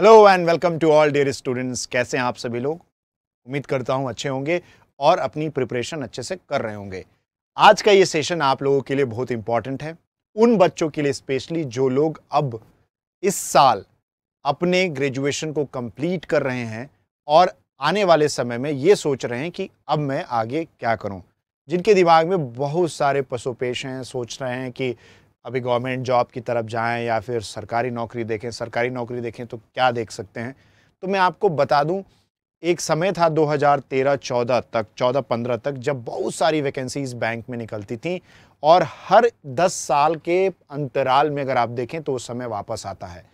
hello and welcome to all dear students कैसे हैं आप सभी लोग उम्मीद करता हूं अच्छे होंगे और अपनी प्रिपरेशन अच्छे से कर रहे होंगे आज का ये सेशन आप लोगों के लिए बहुत इंपॉर्टेंट है उन बच्चों के लिए स्पेशली जो लोग अब इस साल अपने ग्रेजुएशन को कंप्लीट कर रहे हैं और आने वाले समय में ये सोच रहे हैं कि अब मैं आगे क्या करूँ जिनके दिमाग में बहुत सारे पशुपेश हैं सोच रहे हैं कि अभी गवर्नमेंट जॉब की तरफ जाएं या फिर सरकारी नौकरी देखें सरकारी नौकरी देखें तो क्या देख सकते हैं तो मैं आपको बता दूं एक समय था 2013-14 तक 14-15 तक जब बहुत सारी वैकेंसीज बैंक में निकलती थी और हर 10 साल के अंतराल में अगर आप देखें तो उस समय वापस आता है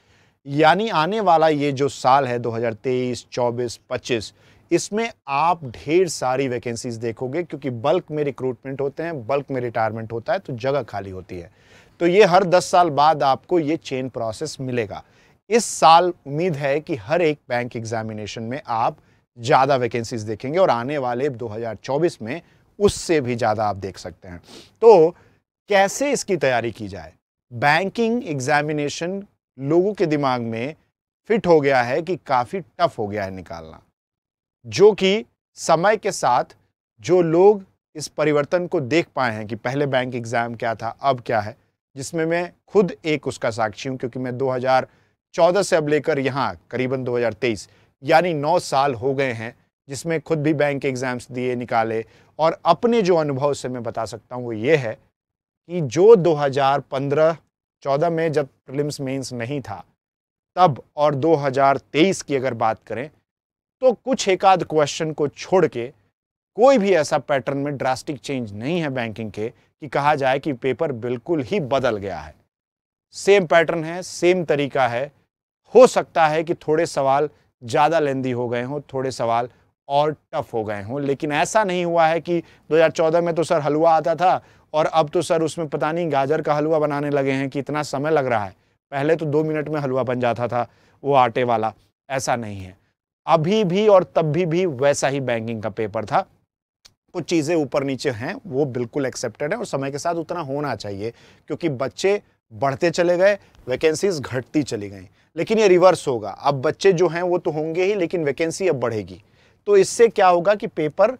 यानी आने वाला ये जो साल है 2023, 24, 25 इसमें आप ढेर सारी वैकेंसीज देखोगे क्योंकि बल्क में रिक्रूटमेंट होते हैं बल्क में रिटायरमेंट होता है तो जगह खाली होती है तो ये हर 10 साल बाद आपको ये चेन प्रोसेस मिलेगा इस साल उम्मीद है कि हर एक बैंक एग्जामिनेशन में आप ज़्यादा वैकेंसीज देखेंगे और आने वाले 2024 में उससे भी ज़्यादा आप देख सकते हैं तो कैसे इसकी तैयारी की जाए बैंकिंग एग्जामिनेशन लोगों के दिमाग में फिट हो गया है कि काफ़ी टफ हो गया है निकालना जो कि समय के साथ जो लोग इस परिवर्तन को देख पाए हैं कि पहले बैंक एग्ज़ाम क्या था अब क्या है जिसमें मैं खुद एक उसका साक्षी हूँ क्योंकि मैं 2014 से अब लेकर यहाँ करीबन 2023 यानी 9 साल हो गए हैं जिसमें खुद भी बैंक एग्ज़ाम्स दिए निकाले और अपने जो अनुभव से मैं बता सकता हूँ वो ये है कि जो 2015-14 में जब प्रिलिम्स मेंस नहीं था तब और 2023 की अगर बात करें तो कुछ एक आध क्वेश्चन को छोड़ के कोई भी ऐसा पैटर्न में ड्रास्टिक चेंज नहीं है बैंकिंग के कि कहा जाए कि पेपर बिल्कुल ही बदल गया है सेम पैटर्न है सेम तरीका है हो सकता है कि थोड़े सवाल ज़्यादा लेंदी हो गए हों थोड़े सवाल और टफ हो गए हों लेकिन ऐसा नहीं हुआ है कि 2014 में तो सर हलवा आता था और अब तो सर उसमें पता नहीं गाजर का हलवा बनाने लगे हैं कि इतना समय लग रहा है पहले तो दो मिनट में हलवा बन जाता था वो आटे वाला ऐसा नहीं है अभी भी और तब भी, भी वैसा ही बैंकिंग का पेपर था कुछ चीज़ें ऊपर नीचे हैं वो बिल्कुल एक्सेप्टेड है और समय के साथ उतना होना चाहिए क्योंकि बच्चे बढ़ते चले गए वैकेंसीज घटती चली गई लेकिन ये रिवर्स होगा अब बच्चे जो हैं वो तो होंगे ही लेकिन वैकेंसी अब बढ़ेगी तो इससे क्या होगा कि पेपर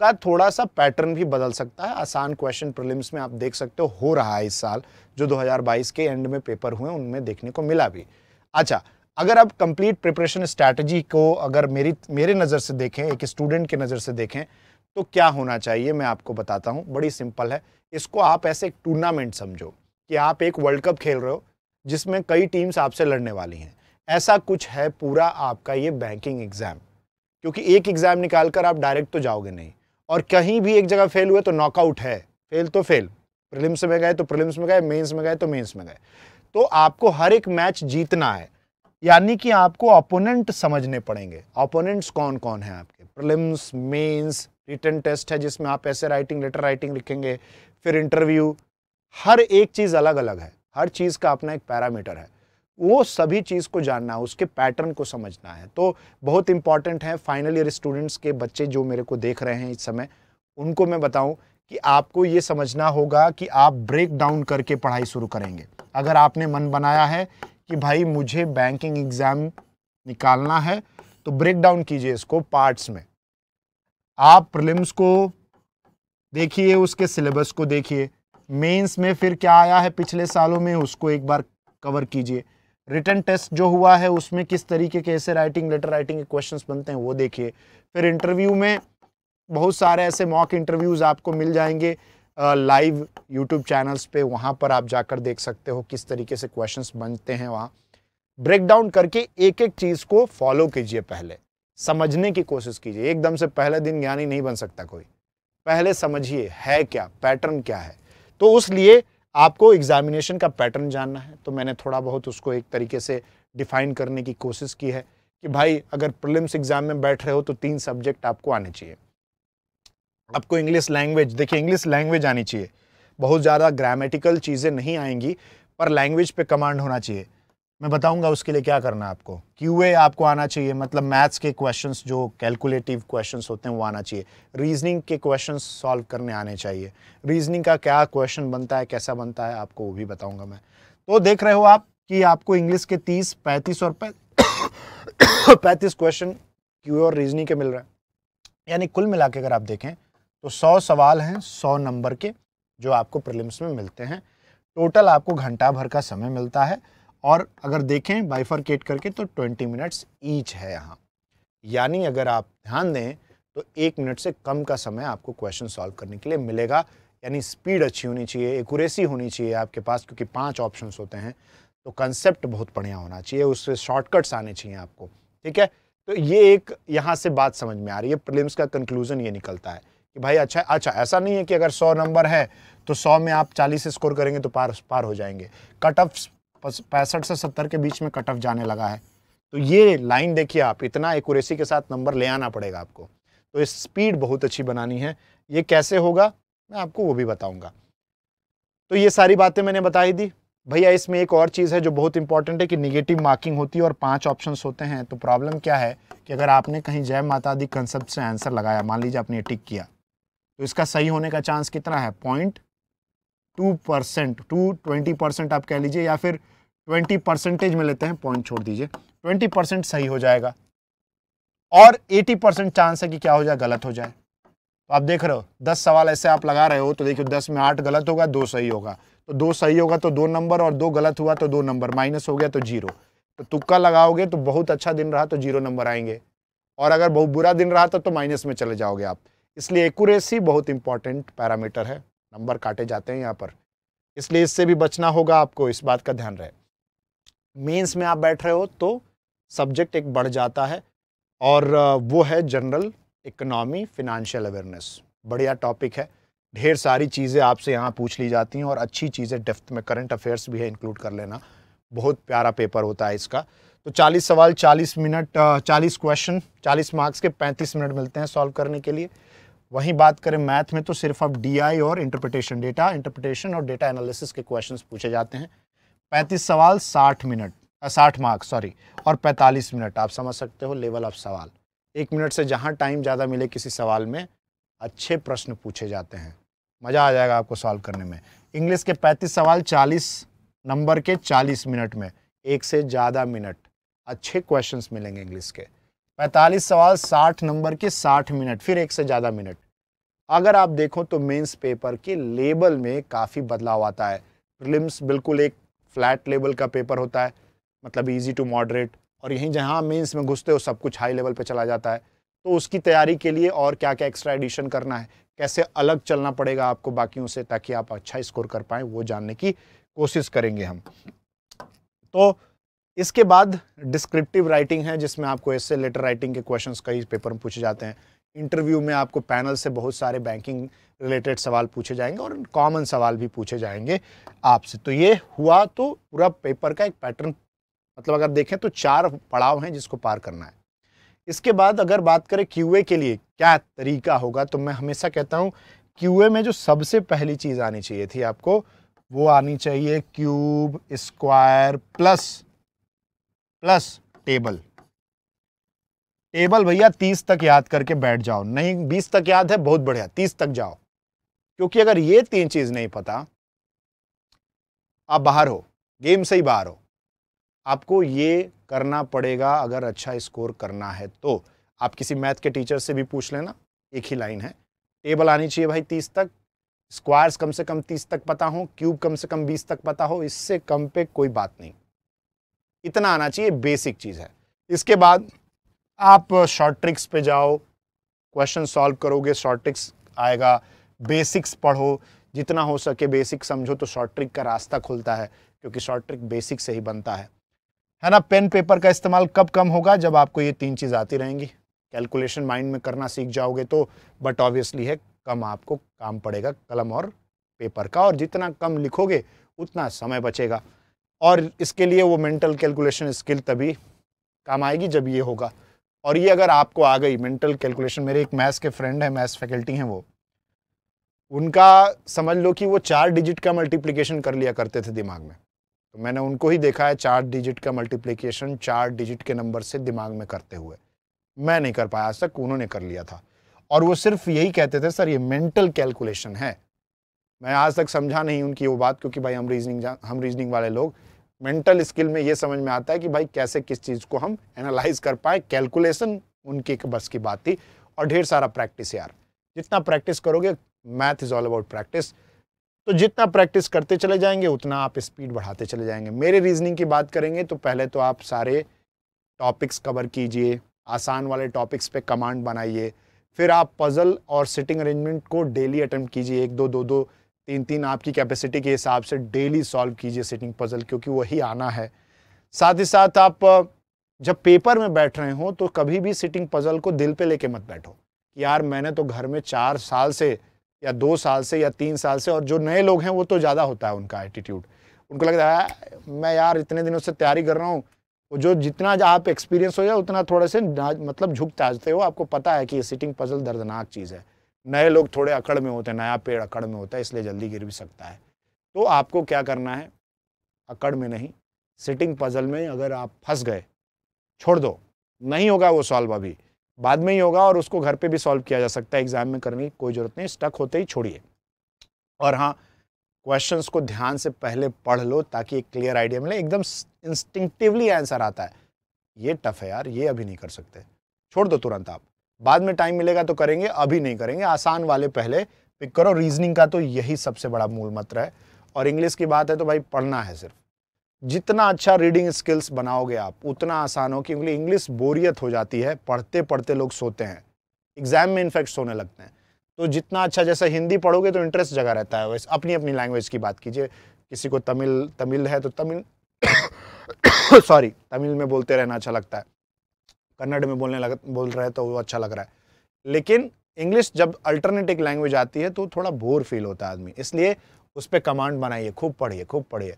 का थोड़ा सा पैटर्न भी बदल सकता है आसान क्वेश्चन प्रिलिम्स में आप देख सकते हो हो रहा है इस साल जो 2022 के एंड में पेपर हुए उनमें देखने को मिला भी अच्छा अगर आप कंप्लीट प्रिपरेशन स्ट्रैटेजी को अगर मेरी मेरे नज़र से देखें एक स्टूडेंट के नज़र से देखें तो क्या होना चाहिए मैं आपको बताता हूँ बड़ी सिंपल है इसको आप ऐसे एक टूर्नामेंट समझो कि आप एक वर्ल्ड कप खेल रहे हो जिसमें कई टीम्स आपसे लड़ने वाली हैं ऐसा कुछ है पूरा आपका ये बैंकिंग एग्ज़ाम क्योंकि एक एग्ज़ाम निकाल कर आप डायरेक्ट तो जाओगे नहीं और कहीं भी एक जगह फेल हुए तो नॉकआउट है फेल तो फेल प्रिलिम्स में गए तो प्रिलिम्स में गए मेंस में गए तो मेंस में गए तो आपको हर एक मैच जीतना है यानी कि आपको ओपोनेंट समझने पड़ेंगे ओपोनेंट्स कौन कौन हैं आपके प्रलिम्स मेंस रिटर्न टेस्ट है जिसमें आप ऐसे राइटिंग लेटर राइटिंग लिखेंगे फिर इंटरव्यू हर एक चीज़ अलग अलग है हर चीज़ का अपना एक पैरामीटर है वो सभी चीज़ को जानना है उसके पैटर्न को समझना है तो बहुत इंपॉर्टेंट है फाइनल ईयर स्टूडेंट्स के बच्चे जो मेरे को देख रहे हैं इस समय उनको मैं बताऊं कि आपको ये समझना होगा कि आप ब्रेक डाउन करके पढ़ाई शुरू करेंगे अगर आपने मन बनाया है कि भाई मुझे बैंकिंग एग्ज़ाम निकालना है तो ब्रेक डाउन कीजिए इसको पार्ट्स में आप प्रिलिम्स को देखिए उसके सिलेबस को देखिए मेंस में फिर क्या आया है पिछले सालों में उसको एक बार कवर कीजिए रिटर्न टेस्ट जो हुआ है उसमें किस तरीके के ऐसे राइटिंग लेटर राइटिंग के क्वेश्चन बनते हैं वो देखिए फिर इंटरव्यू में बहुत सारे ऐसे मॉक इंटरव्यूज़ आपको मिल जाएंगे लाइव यूट्यूब चैनल्स पे वहाँ पर आप जाकर देख सकते हो किस तरीके से क्वेश्चंस बनते हैं वहाँ ब्रेक डाउन करके एक एक चीज़ को फॉलो कीजिए पहले समझने की कोशिश कीजिए एकदम से पहले दिन ज्ञानी नहीं बन सकता कोई पहले समझिए है क्या पैटर्न क्या है तो उस लिए आपको एग्जामिनेशन का पैटर्न जानना है तो मैंने थोड़ा बहुत उसको एक तरीके से डिफाइन करने की कोशिश की है कि भाई अगर प्रिलिम्स एग्ज़ाम में बैठ रहे हो तो तीन सब्जेक्ट आपको आने चाहिए आपको इंग्लिश लैंग्वेज देखिए इंग्लिश लैंग्वेज आनी चाहिए बहुत ज़्यादा ग्रामेटिकल चीज़ें नहीं आएंगी पर लैंग्वेज पे कमांड होना चाहिए मैं बताऊंगा उसके लिए क्या करना है आपको क्यू आपको आना चाहिए मतलब मैथ्स के क्वेश्चंस जो कैलकुलेटिव क्वेश्चंस होते हैं वो आना चाहिए रीजनिंग के क्वेश्चंस सॉल्व करने आने चाहिए रीजनिंग का क्या क्वेश्चन बनता है कैसा बनता है आपको वो भी बताऊंगा मैं तो देख रहे हो आप कि आपको इंग्लिश के तीस पैंतीस और पैंतीस क्वेश्चन क्यू और रीजनिंग के मिल रहे हैं यानी कुल मिला के अगर आप देखें तो सौ सवाल हैं सौ नंबर के जो आपको प्रिलिम्स में मिलते हैं टोटल आपको घंटा भर का समय मिलता है और अगर देखें बाइफरकेट करके तो ट्वेंटी मिनट्स ईच है यहाँ यानी अगर आप ध्यान दें तो एक मिनट से कम का समय आपको क्वेश्चन सॉल्व करने के लिए मिलेगा यानी स्पीड अच्छी होनी चाहिए एकूरेसी होनी चाहिए आपके पास क्योंकि पांच ऑप्शन होते हैं तो कंसेप्ट बहुत बढ़िया होना चाहिए उससे शॉर्टकट्स आने चाहिए आपको ठीक है तो ये एक यहाँ से बात समझ में आ रही है प्रिलिम्स का कंक्लूजन ये निकलता है कि भाई अच्छा अच्छा ऐसा नहीं है कि अगर सौ नंबर है तो सौ में आप चालीस स्कोर करेंगे तो पार पार हो जाएंगे कट ऑफ पैंसठ से सत्तर के बीच में कट ऑफ जाने लगा है तो ये लाइन देखिए आप इतना एकूरेसी के साथ नंबर ले आना पड़ेगा आपको तो इस स्पीड बहुत अच्छी बनानी है ये कैसे होगा मैं आपको वो भी बताऊंगा तो ये सारी बातें मैंने बताई दी भैया इसमें एक और चीज़ है जो बहुत इंपॉर्टेंट है कि निगेटिव मार्किंग होती है और पांच ऑप्शंस होते हैं तो प्रॉब्लम क्या है कि अगर आपने कहीं जय माता दी कंसेप्ट से आंसर लगाया मान लीजिए आपने टिक किया तो इसका सही होने का चांस कितना है point two percent to twenty percent आप कह लीजिए या फिर ट्वेंटी परसेंटेज में लेते हैं पॉइंट छोड़ दीजिए ट्वेंटी परसेंट सही हो जाएगा और एटी परसेंट चांस है कि क्या हो जाए गलत हो जाए तो आप देख रहे हो दस सवाल ऐसे आप लगा रहे हो तो देखिए दस में आठ गलत होगा दो सही होगा तो दो सही होगा तो दो नंबर और दो गलत हुआ तो दो नंबर माइनस हो गया तो जीरो तो तुक्का लगाओगे तो बहुत अच्छा दिन रहा तो जीरो नंबर आएंगे और अगर बहुत बुरा दिन रहा तो, तो माइनस में चले जाओगे आप इसलिए एकूरेसी बहुत इंपॉर्टेंट पैरामीटर है नंबर काटे जाते हैं यहाँ पर इसलिए इससे भी बचना होगा आपको इस बात का ध्यान रहे मेंस में आप बैठ रहे हो तो सब्जेक्ट एक बढ़ जाता है और वो है जनरल इकोनॉमी फिनंशियल अवेयरनेस बढ़िया टॉपिक है ढेर सारी चीज़ें आपसे यहाँ पूछ ली जाती हैं और अच्छी चीज़ें डेफ्थ में करंट अफेयर्स भी है इंक्लूड कर लेना बहुत प्यारा पेपर होता है इसका तो 40 सवाल 40 मिनट 40 क्वेश्चन 40 मार्क्स के 35 मिनट मिलते हैं सॉल्व करने के लिए वहीं बात करें मैथ में तो सिर्फ अब डीआई और इंटरप्रिटेशन डेटा इंटरप्रिटेशन और डेटा एनालिसिस के क्वेश्चंस पूछे जाते हैं पैंतीस सवाल साठ मिनट साठ मार्क्स सॉरी और पैंतालीस मिनट आप समझ सकते हो लेवल ऑफ सवाल एक मिनट से जहाँ टाइम ज़्यादा मिले किसी सवाल में अच्छे प्रश्न पूछे जाते हैं मज़ा आ जाएगा आपको सॉल्व करने में इंग्लिश के पैंतीस सवाल चालीस नंबर के चालीस मिनट में एक से ज़्यादा मिनट अच्छे क्वेश्चंस मिलेंगे इंग्लिश के पैंतालीस सवाल साठ नंबर के साठ मिनट फिर एक से ज़्यादा मिनट अगर आप देखो तो मेंस पेपर के लेबल में काफ़ी बदलाव आता है प्रिलिम्स बिल्कुल एक फ्लैट लेवल का पेपर होता है मतलब इजी टू मॉडरेट और यहीं जहाँ मेंस में घुसते हो सब कुछ हाई लेवल पे चला जाता है तो उसकी तैयारी के लिए और क्या क्या एक्स्ट्रा एडिशन करना है कैसे अलग चलना पड़ेगा आपको बाकियों से ताकि आप अच्छा स्कोर कर पाएँ वो जानने की कोशिश करेंगे हम तो इसके बाद डिस्क्रिप्टिव राइटिंग है जिसमें आपको ऐसे लेटर राइटिंग के क्वेश्चंस कई पेपर में पूछे जाते हैं इंटरव्यू में आपको पैनल से बहुत सारे बैंकिंग रिलेटेड सवाल पूछे जाएंगे और कॉमन सवाल भी पूछे जाएंगे आपसे तो ये हुआ तो पूरा पेपर का एक पैटर्न मतलब अगर देखें तो चार पड़ाव हैं जिसको पार करना है इसके बाद अगर बात करें क्यूए के लिए क्या तरीका होगा तो मैं हमेशा कहता हूँ क्यूए में जो सबसे पहली चीज़ आनी चाहिए थी आपको वो आनी चाहिए cube square plus plus table table भैया तीस तक याद करके बैठ जाओ नहीं बीस तक याद है बहुत बढ़िया तीस तक जाओ क्योंकि अगर ये तीन चीज नहीं पता आप बाहर हो गेम से ही बाहर हो आपको ये करना पड़ेगा अगर अच्छा स्कोर करना है तो आप किसी मैथ के टीचर से भी पूछ लेना एक ही लाइन है टेबल आनी चाहिए भाई तीस तक स्क्वायर्स कम से कम तीस तक पता हो क्यूब कम से कम बीस तक पता हो इससे कम पे कोई बात नहीं इतना आना चाहिए बेसिक चीज़ है इसके बाद आप शॉर्ट ट्रिक्स पे जाओ क्वेश्चन सॉल्व करोगे शॉर्ट ट्रिक्स आएगा बेसिक्स पढ़ो जितना हो सके बेसिक समझो तो शॉर्ट ट्रिक का रास्ता खुलता है क्योंकि शॉर्ट ट्रिक बेसिक से ही बनता है है ना पेन पेपर का इस्तेमाल कब कम होगा जब आपको ये तीन चीज़ आती रहेंगी कैलकुलेशन माइंड में करना सीख जाओगे तो बट ऑब्वियसली है कम आपको काम पड़ेगा कलम और पेपर का और जितना कम लिखोगे उतना समय बचेगा और इसके लिए वो मेंटल कैलकुलेशन स्किल तभी काम आएगी जब ये होगा और ये अगर आपको आ गई मेंटल कैलकुलेशन मेरे एक मैथ्स के फ्रेंड हैं मैथ्स फैकल्टी हैं वो उनका समझ लो कि वो चार डिजिट का मल्टीप्लिकेशन कर लिया करते थे दिमाग में तो मैंने उनको ही देखा है चार डिजिट का मल्टीप्लिकेशन चार डिजिट के नंबर से दिमाग में करते हुए मैं नहीं कर पाया आज तक उन्होंने कर लिया था और वो सिर्फ यही कहते थे सर ये मेंटल कैलकुलेशन है मैं आज तक समझा नहीं उनकी वो बात क्योंकि भाई हम रीजनिंग हम रीजनिंग वाले लोग मेंटल स्किल में ये समझ में आता है कि भाई कैसे किस चीज़ को हम एनालाइज कर पाए कैलकुलेशन उनकी बस की बात थी और ढेर सारा प्रैक्टिस यार जितना प्रैक्टिस करोगे math is all about practice तो जितना प्रैक्टिस करते चले जाएंगे उतना आप स्पीड बढ़ाते चले जाएंगे मेरे रीजनिंग की बात करेंगे तो पहले तो आप सारे टॉपिक्स कवर कीजिए आसान वाले टॉपिक्स पे कमांड बनाइए फिर आप पज़ल और सिटिंग अरेंजमेंट को डेली अटैम्प्ट कीजिए एक दो दो दो तीन तीन आपकी कैपेसिटी के हिसाब से डेली सॉल्व कीजिए सिटिंग पजल क्योंकि वही आना है साथ ही साथ आप जब पेपर में बैठ रहे हो तो कभी भी सिटिंग पजल को दिल पे लेके मत बैठो यार मैंने तो घर में चार साल से या दो साल से या तीन साल से और जो नए लोग हैं वो तो ज़्यादा होता है उनका एटीट्यूड उनको लगता है मैं यार इतने दिनों से तैयारी कर रहा हूँ वो जो जितना आप एक्सपीरियंस हो जाए उतना थोड़ा से मतलब झुक ताजते हो आपको पता है कि ये सिटिंग पजल दर्दनाक चीज़ है नए लोग थोड़े अकड़ में होते हैं नया पेड़ अकड़ में होता है इसलिए जल्दी गिर भी सकता है तो आपको क्या करना है अकड़ में नहीं सिटिंग पजल में अगर आप फंस गए छोड़ दो नहीं होगा वो सॉल्व अभी बाद में ही होगा और उसको घर पे भी सॉल्व किया जा सकता है एग्जाम में करने की कोई ज़रूरत नहीं स्टक होते ही छोड़िए और हाँ क्वेश्चंस को ध्यान से पहले पढ़ लो ताकि एक क्लियर आइडिया मिले एकदम इंस्टिंक्टिवली आंसर आता है ये टफ है यार ये अभी नहीं कर सकते छोड़ दो तुरंत आप बाद में टाइम मिलेगा तो करेंगे अभी नहीं करेंगे आसान वाले पहले पिक करो रीजनिंग का तो यही सबसे बड़ा मूल मंत्र है और इंग्लिश की बात है तो भाई पढ़ना है सिर्फ जितना अच्छा रीडिंग स्किल्स बनाओगे आप उतना आसान हो क्योंकि इंग्लिश बोरियत हो जाती है पढ़ते पढ़ते लोग सोते हैं एग्जाम में इन्फेक्ट सोने लगते हैं तो जितना अच्छा जैसे हिंदी पढ़ोगे तो इंटरेस्ट जगह रहता है वैसे अपनी अपनी लैंग्वेज की बात कीजिए किसी को तमिल तमिल है तो तमिल सॉरी तमिल में बोलते रहना अच्छा लगता है कन्नड़ में बोलने लग बोल रहे तो वो अच्छा लग रहा है लेकिन इंग्लिश जब अल्टरनेटिव लैंग्वेज आती है तो थोड़ा बोर फील होता है आदमी इसलिए उस पर कमांड बनाइए खूब पढ़िए खूब पढ़िए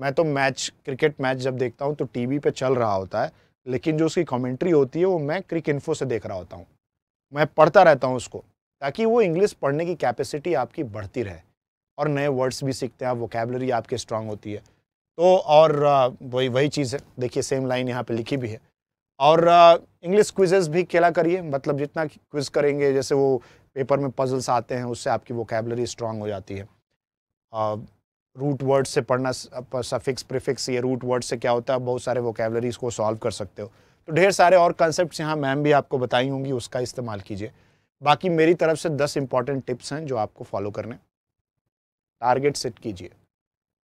मैं तो मैच क्रिकेट मैच जब देखता हूँ तो टी वी चल रहा होता है लेकिन जो उसकी कॉमेंट्री होती है वो मैं क्रिक इन्फो से देख रहा होता हूँ मैं पढ़ता रहता हूँ उसको ताकि वो इंग्लिश पढ़ने की कैपेसिटी आपकी बढ़ती रहे और नए वर्ड्स भी सीखते हैं आप वोकेबलरी आपकी स्ट्रांग होती है तो और वही वही चीज़ है देखिए सेम लाइन यहाँ पे लिखी भी है और इंग्लिश क्विजेज भी खेला करिए मतलब जितना क्विज करेंगे जैसे वो पेपर में पजल्स आते हैं उससे आपकी वोकेबलरी स्ट्रांग हो जाती है रूट वर्ड से पढ़ना सफिक्स प्रिफिक्स ये रूट वर्ड से क्या होता है बहुत सारे वोकेबलरीज को सॉल्व कर सकते हो तो ढेर सारे और कॉन्सेप्ट्स यहाँ मैम भी आपको बताई होंगी उसका इस्तेमाल कीजिए बाकी मेरी तरफ से दस इंपॉर्टेंट टिप्स हैं जो आपको फॉलो करने टारगेट सेट कीजिए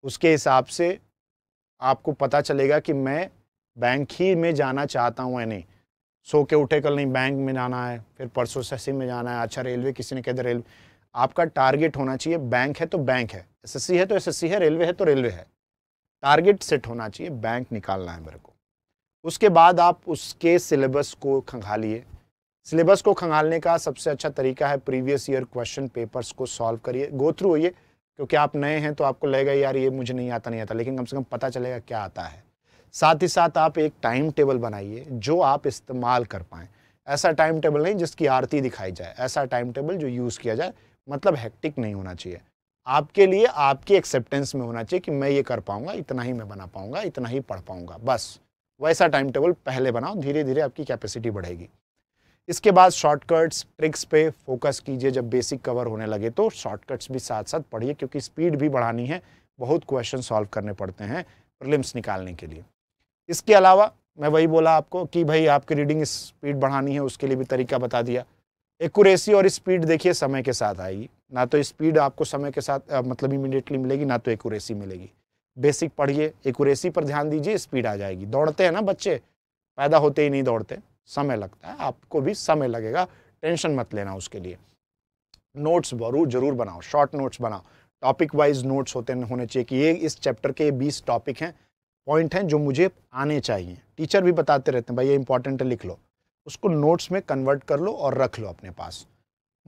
उसके हिसाब से आपको पता चलेगा कि मैं बैंक ही में जाना चाहता हूँ या नहीं सो के उठे कल नहीं बैंक में जाना है फिर परसों एस में जाना है अच्छा रेलवे किसी ने कह दिया रेलवे आपका टारगेट होना चाहिए बैंक है तो बैंक है एसएससी है तो एसएससी है रेलवे है तो रेलवे है टारगेट सेट होना चाहिए बैंक निकालना है मेरे को उसके बाद आप उसके सिलेबस को खंगालिए सिलेबस को खंगालने का सबसे अच्छा तरीका है प्रीवियस ईयर क्वेश्चन पेपर्स को सॉल्व करिए गो थ्रू होइए क्योंकि आप नए हैं तो आपको लगेगा यार ये मुझे नहीं आता नहीं आता लेकिन कम से कम पता चलेगा क्या आता है साथ ही साथ आप एक टाइम टेबल बनाइए जो आप इस्तेमाल कर पाएँ ऐसा टाइम टेबल नहीं जिसकी आरती दिखाई जाए ऐसा टाइम टेबल जो यूज़ किया जाए मतलब हैक्टिक नहीं होना चाहिए आपके लिए आपके एक्सेप्टेंस में होना चाहिए कि मैं ये कर पाऊँगा इतना ही मैं बना पाऊँगा इतना ही पढ़ पाऊँगा बस वैसा टाइम टेबल पहले बनाओ धीरे धीरे आपकी कैपेसिटी बढ़ेगी इसके बाद शॉर्टकट्स ट्रिक्स पे फोकस कीजिए जब बेसिक कवर होने लगे तो शॉर्टकट्स भी साथ साथ पढ़िए क्योंकि स्पीड भी बढ़ानी है बहुत क्वेश्चन सॉल्व करने पड़ते हैं प्रलिम्स निकालने के लिए इसके अलावा मैं वही बोला आपको कि भाई आपकी रीडिंग स्पीड बढ़ानी है उसके लिए भी तरीका बता दिया एक्यूरेसी और स्पीड देखिए समय के साथ आएगी ना तो स्पीड आपको समय के साथ आ, मतलब इमिडिएटली मिलेगी ना तो एक्यूरेसी मिलेगी बेसिक पढ़िए एक्यूरेसी पर ध्यान दीजिए स्पीड आ जाएगी दौड़ते हैं ना बच्चे पैदा होते ही नहीं दौड़ते समय लगता है आपको भी समय लगेगा टेंशन मत लेना उसके लिए नोट्स बरू जरूर बनाओ शॉर्ट नोट्स बनाओ टॉपिक वाइज नोट्स होते होने चाहिए कि ये इस चैप्टर के बीस टॉपिक हैं पॉइंट हैं जो मुझे आने चाहिए टीचर भी बताते रहते हैं भाई ये इंपॉर्टेंट है लिख लो उसको नोट्स में कन्वर्ट कर लो और रख लो अपने पास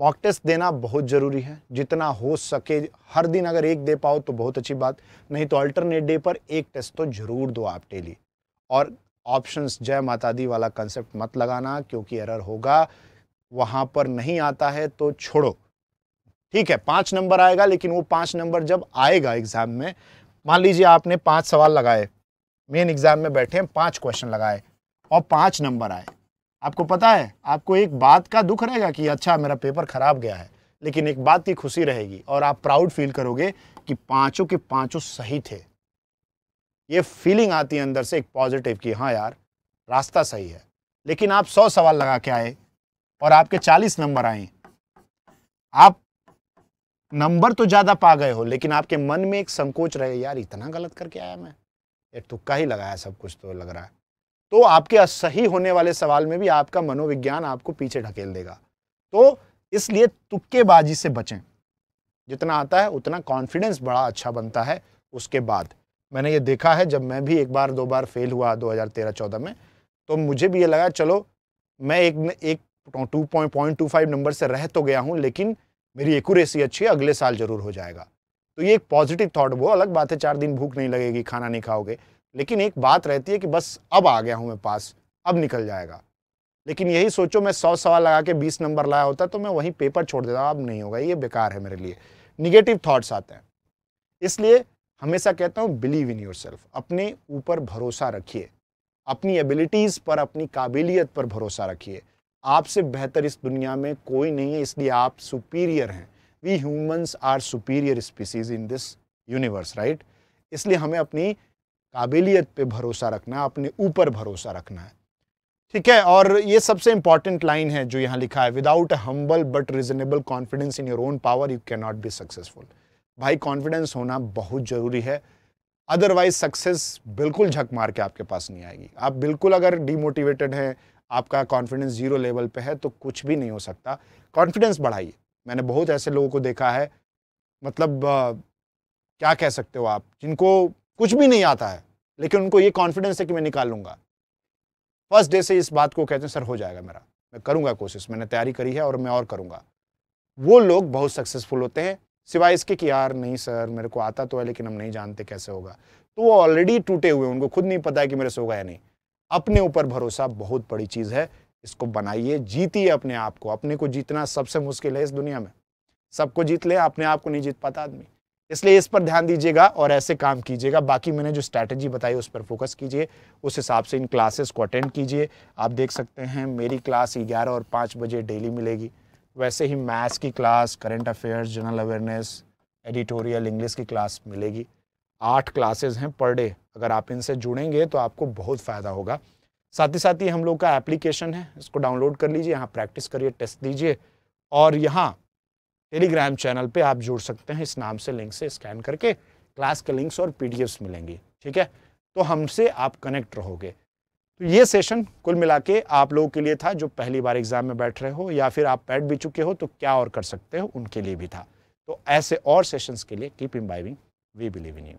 मॉक टेस्ट देना बहुत ज़रूरी है जितना हो सके हर दिन अगर एक दे पाओ तो बहुत अच्छी बात नहीं तो अल्टरनेट डे पर एक टेस्ट तो ज़रूर दो आप डेली और ऑप्शंस जय माता दी वाला कंसेप्ट मत लगाना क्योंकि एरर होगा वहाँ पर नहीं आता है तो छोड़ो ठीक है पाँच नंबर आएगा लेकिन वो पाँच नंबर जब आएगा एग्ज़ाम में मान लीजिए आपने पाँच सवाल लगाए मेन एग्जाम में बैठे हैं पाँच क्वेश्चन लगाए और पाँच नंबर आए आपको पता है आपको एक बात का दुख रहेगा कि अच्छा मेरा पेपर खराब गया है लेकिन एक बात की खुशी रहेगी और आप प्राउड फील करोगे कि पांचों के पांचों सही थे ये फीलिंग आती है अंदर से एक पॉजिटिव की हाँ यार रास्ता सही है लेकिन आप सौ सवाल लगा के आए और आपके चालीस नंबर आए आप नंबर तो ज़्यादा पा गए हो लेकिन आपके मन में एक संकोच रहे यार इतना गलत करके आया मैं ये तुक्का ही लगाया सब कुछ तो लग रहा है तो आपके असही होने वाले सवाल में भी आपका मनोविज्ञान आपको पीछे ढकेल देगा तो इसलिए तुक्केबाजी से बचें जितना आता है उतना कॉन्फिडेंस बड़ा अच्छा बनता है उसके बाद मैंने ये देखा है जब मैं भी एक बार दो बार फेल हुआ 2013-14 में तो मुझे भी ये लगा चलो मैं एक एक two point two five number से रह तो गया हूँ लेकिन मेरी एकूरेसी अच्छी है अगले साल जरूर हो जाएगा तो ये एक पॉजिटिव थॉट वो अलग बात है चार दिन भूख नहीं लगेगी खाना नहीं खाओगे लेकिन एक बात रहती है कि बस अब आ गया हूँ मैं पास अब निकल जाएगा लेकिन यही सोचो मैं सौ सवाल लगा के बीस नंबर लाया होता तो मैं वहीं पेपर छोड़ देता अब नहीं होगा ये बेकार है मेरे लिए निगेटिव थाट्स आते हैं इसलिए हमेशा कहता हूँ बिलीव इन योर सेल्फ अपने ऊपर भरोसा रखिए अपनी एबिलिटीज़ पर अपनी काबिलियत पर भरोसा रखिए आपसे बेहतर इस दुनिया में कोई नहीं है इसलिए आप सुपीरियर हैं we humans are superior species in this universe right इसलिए हमें अपनी काबिलियत पे भरोसा रखना अपने ऊपर भरोसा रखना है ठीक है और ये सबसे इंपॉर्टेंट लाइन है जो यहाँ लिखा है without a humble but reasonable confidence in your own power you can not be successful भाई कॉन्फिडेंस होना बहुत ज़रूरी है अदरवाइज सक्सेस बिल्कुल झक मार के आपके पास नहीं आएगी आप बिल्कुल अगर डीमोटिवेटेड हैं आपका कॉन्फिडेंस जीरो लेवल पे है तो कुछ भी नहीं हो सकता कॉन्फिडेंस बढ़ाइए मैंने बहुत ऐसे लोगों को देखा है मतलब आ, क्या कह सकते हो आप जिनको कुछ भी नहीं आता है लेकिन उनको ये कॉन्फिडेंस है कि मैं निकाल लूँगा फर्स्ट डे से इस बात को कहते हैं सर हो जाएगा मेरा मैं करूँगा कोशिश मैंने तैयारी करी है और मैं और करूँगा वो लोग बहुत सक्सेसफुल होते हैं सिवाय इसके कि यार नहीं सर मेरे को आता तो है लेकिन हम नहीं जानते कैसे होगा तो वो ऑलरेडी टूटे हुए उनको खुद नहीं पता है कि मेरे से होगा या नहीं अपने ऊपर भरोसा बहुत बड़ी चीज़ है इसको बनाइए जीतिए अपने आप को अपने को जीतना सबसे मुश्किल है इस दुनिया में सबको जीत ले अपने आप को नहीं जीत पाता आदमी इसलिए इस पर ध्यान दीजिएगा और ऐसे काम कीजिएगा बाकी मैंने जो स्ट्रैटेजी बताई उस पर फोकस कीजिए उस हिसाब से इन क्लासेस को अटेंड कीजिए आप देख सकते हैं मेरी क्लास ग्यारह और पाँच बजे डेली मिलेगी वैसे ही मैथ्स की class current affairs general awareness editorial English की क्लास मिलेगी आठ क्लासेज हैं पर डे अगर आप इनसे जुड़ेंगे तो आपको बहुत फ़ायदा होगा साथ ही साथ ही हम लोग का एप्लीकेशन है इसको डाउनलोड कर लीजिए यहाँ प्रैक्टिस करिए टेस्ट दीजिए और यहाँ टेलीग्राम चैनल पे आप जुड़ सकते हैं इस नाम से लिंक से स्कैन करके क्लास के लिंक्स और पीडीएफ्स मिलेंगी ठीक है तो हमसे आप कनेक्ट रहोगे तो ये सेशन कुल मिला के आप लोगों के लिए था जो पहली बार एग्जाम में बैठ रहे हो या फिर आप बैठ भी चुके हो तो क्या और कर सकते हो उनके लिए भी था तो ऐसे और सेशंस के लिए keep imbibing we believe in you